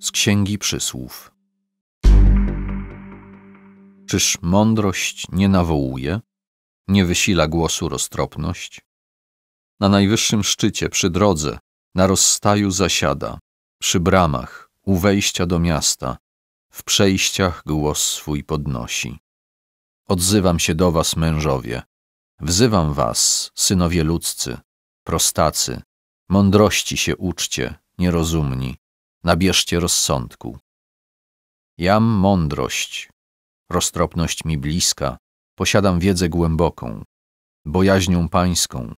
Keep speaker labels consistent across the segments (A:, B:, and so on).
A: z Księgi Przysłów. Czyż mądrość nie nawołuje, nie wysila głosu roztropność? Na najwyższym szczycie, przy drodze, na rozstaju zasiada, przy bramach, u wejścia do miasta, w przejściach głos swój podnosi. Odzywam się do was, mężowie, wzywam was, synowie ludzcy, prostacy, mądrości się uczcie, nierozumni, nabierzcie rozsądku. Jam mądrość, roztropność mi bliska, posiadam wiedzę głęboką, bojaźnią pańską,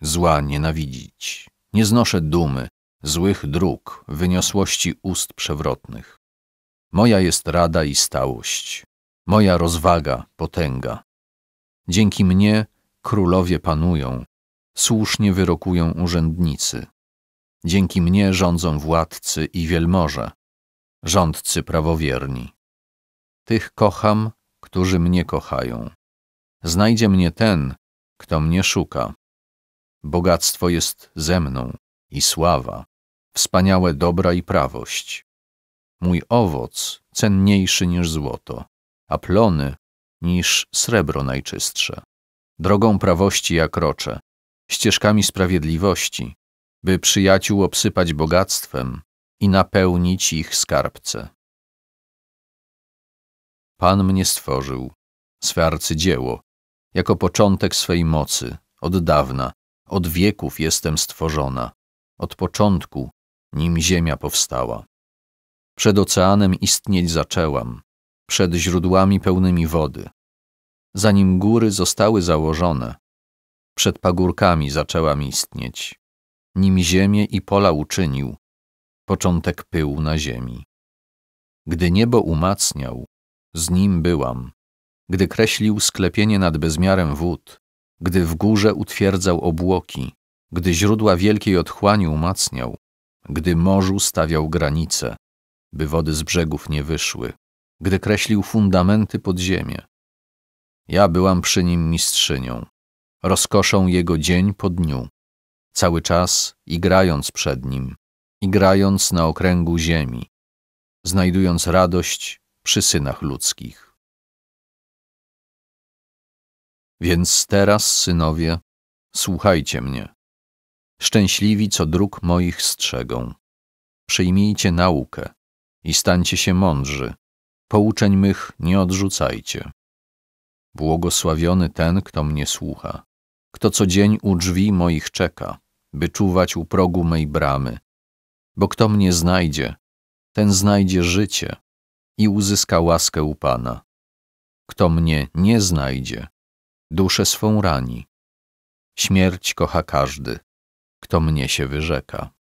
A: zła nienawidzić. Nie znoszę dumy, złych dróg, wyniosłości ust przewrotnych. Moja jest rada i stałość, moja rozwaga, potęga. Dzięki mnie królowie panują, słusznie wyrokują urzędnicy. Dzięki mnie rządzą władcy i wielmoże, rządcy prawowierni. Tych kocham, którzy mnie kochają. Znajdzie mnie ten, kto mnie szuka. Bogactwo jest ze mną i sława, wspaniałe dobra i prawość. Mój owoc cenniejszy niż złoto, a plony niż srebro najczystsze. Drogą prawości jak rocze, ścieżkami sprawiedliwości by przyjaciół obsypać bogactwem i napełnić ich skarbce. Pan mnie stworzył, swe arcydzieło, jako początek swej mocy, od dawna, od wieków jestem stworzona, od początku, nim ziemia powstała. Przed oceanem istnieć zaczęłam, przed źródłami pełnymi wody. Zanim góry zostały założone, przed pagórkami zaczęłam istnieć nim ziemię i pola uczynił, początek pyłu na ziemi. Gdy niebo umacniał, z nim byłam, gdy kreślił sklepienie nad bezmiarem wód, gdy w górze utwierdzał obłoki, gdy źródła wielkiej otchłani umacniał, gdy morzu stawiał granice, by wody z brzegów nie wyszły, gdy kreślił fundamenty pod ziemię. Ja byłam przy nim mistrzynią, rozkoszą jego dzień po dniu, cały czas igrając przed nim, igrając na okręgu ziemi, znajdując radość przy synach ludzkich. Więc teraz, synowie, słuchajcie mnie. Szczęśliwi, co dróg moich strzegą. Przyjmijcie naukę i stańcie się mądrzy. Pouczeń mych nie odrzucajcie. Błogosławiony ten, kto mnie słucha, kto co dzień u drzwi moich czeka by czuwać u progu mej bramy. Bo kto mnie znajdzie, ten znajdzie życie i uzyska łaskę u Pana. Kto mnie nie znajdzie, duszę swą rani. Śmierć kocha każdy, kto mnie się wyrzeka.